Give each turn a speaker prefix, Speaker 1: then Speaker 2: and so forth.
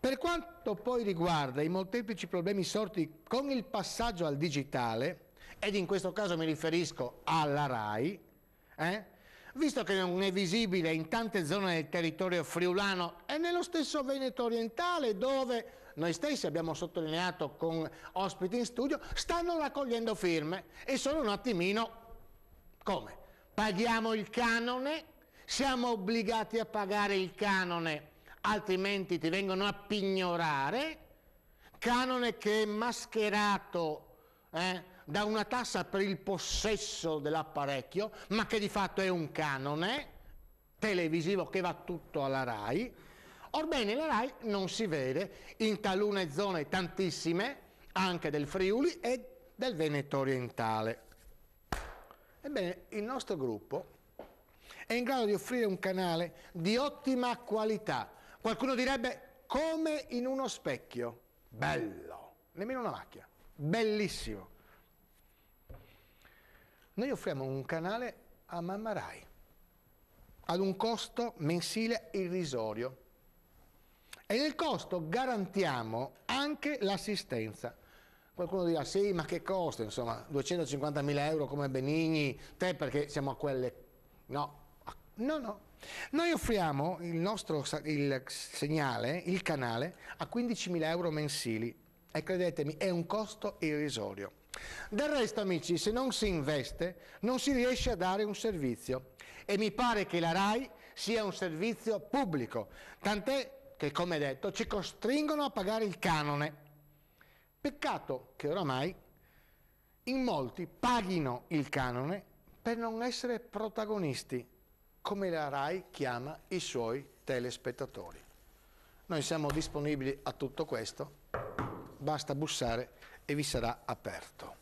Speaker 1: Per quanto poi riguarda i molteplici problemi sorti con il passaggio al digitale, ed in questo caso mi riferisco alla RAI, eh, visto che non è visibile in tante zone del territorio friulano e nello stesso Veneto orientale, dove noi stessi abbiamo sottolineato con ospiti in studio, stanno raccogliendo firme e sono un attimino come? Paghiamo il canone, siamo obbligati a pagare il canone altrimenti ti vengono a pignorare, canone che è mascherato eh, da una tassa per il possesso dell'apparecchio, ma che di fatto è un canone eh, televisivo che va tutto alla RAI, orbene la RAI non si vede in talune zone tantissime, anche del Friuli e del Veneto orientale. Ebbene, il nostro gruppo è in grado di offrire un canale di ottima qualità, Qualcuno direbbe come in uno specchio. Bello. Nemmeno una macchia. Bellissimo. Noi offriamo un canale a Mamma Rai ad un costo mensile irrisorio. E nel costo garantiamo anche l'assistenza. Qualcuno dirà, sì, ma che costa? Insomma, 250.000 euro come Benigni, te perché siamo a quelle... No, No, no. Noi offriamo il nostro il segnale, il canale, a 15.000 euro mensili e credetemi è un costo irrisorio. Del resto amici, se non si investe non si riesce a dare un servizio e mi pare che la RAI sia un servizio pubblico, tant'è che come detto ci costringono a pagare il canone. Peccato che oramai in molti paghino il canone per non essere protagonisti come la RAI chiama i suoi telespettatori. Noi siamo disponibili a tutto questo, basta bussare e vi sarà aperto.